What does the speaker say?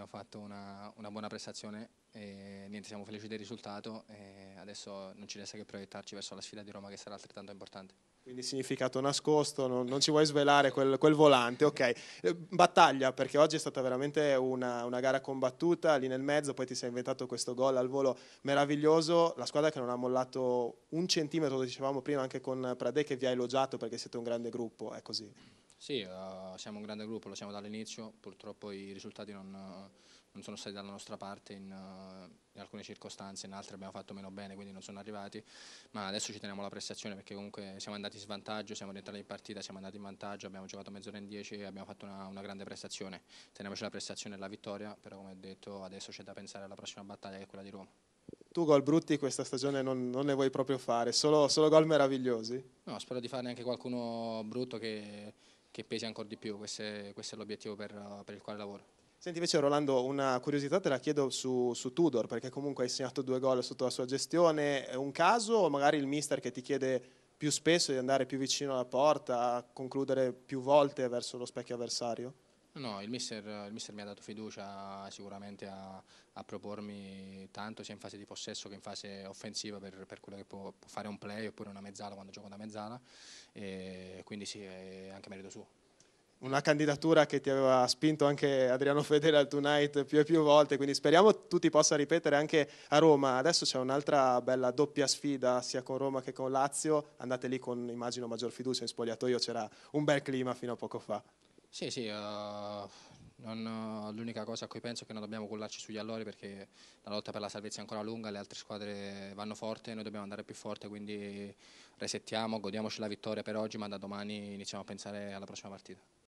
abbiamo fatto una, una buona prestazione e niente, siamo felici del risultato e adesso non ci resta che proiettarci verso la sfida di Roma che sarà altrettanto importante. Quindi significato nascosto, non, non ci vuoi svelare quel, quel, volante, ok. Eh, battaglia, perché oggi è stata veramente una, una, gara combattuta, lì nel mezzo, poi ti sei inventato questo gol al volo meraviglioso, la squadra che non ha mollato un centimetro, lo dicevamo prima anche con Prade che vi ha elogiato perché siete un grande gruppo, è così. Sì, uh, siamo un grande gruppo, lo siamo dall'inizio, purtroppo i risultati non, eh, non, sono stati dalla nostra parte in, uh, in, alcune circostanze, in altre abbiamo fatto meno bene, quindi non sono arrivati, ma adesso ci teniamo la prestazione perché comunque siamo andati in svantaggio, siamo rientrati in partita, siamo andati in vantaggio, abbiamo giocato mezz'ora in dieci e abbiamo fatto una, una, grande prestazione. Teniamoci la prestazione e la vittoria, però come ho detto adesso c'è da pensare alla prossima battaglia che è quella di Roma. Tu gol brutti questa stagione non, non ne vuoi proprio fare, solo, solo gol meravigliosi? No, spero di farne anche qualcuno brutto che che pesi ancora di più, questo è, è l'obiettivo per, per il quale lavoro. Senti invece Rolando, una curiosità te la chiedo su, su, Tudor, perché comunque hai segnato due gol sotto la sua gestione, è un caso o magari il mister che ti chiede più spesso di andare più vicino alla porta, a concludere più volte verso lo specchio avversario? No, il mister, il mister, mi ha dato fiducia sicuramente a, a, propormi tanto sia in fase di possesso che in fase offensiva per, per quello che può, può, fare un play oppure una mezzala quando gioco da mezzala e quindi sì, è anche merito suo. Una candidatura che ti aveva spinto anche Adriano Fedele al Tonight più e più volte, quindi speriamo tu ti possa ripetere anche a Roma. Adesso c'è un'altra bella doppia sfida sia con Roma che con Lazio, andate lì con immagino maggior fiducia, in spogliatoio c'era un bel clima fino a poco fa. Sì, sì, uh, l'unica cosa a cui penso è che non dobbiamo cullarci sugli allori perché la lotta per la salvezza è ancora lunga, le altre squadre vanno forte, noi dobbiamo andare più forte, quindi resettiamo, godiamoci la vittoria per oggi, ma da domani iniziamo a pensare alla prossima partita.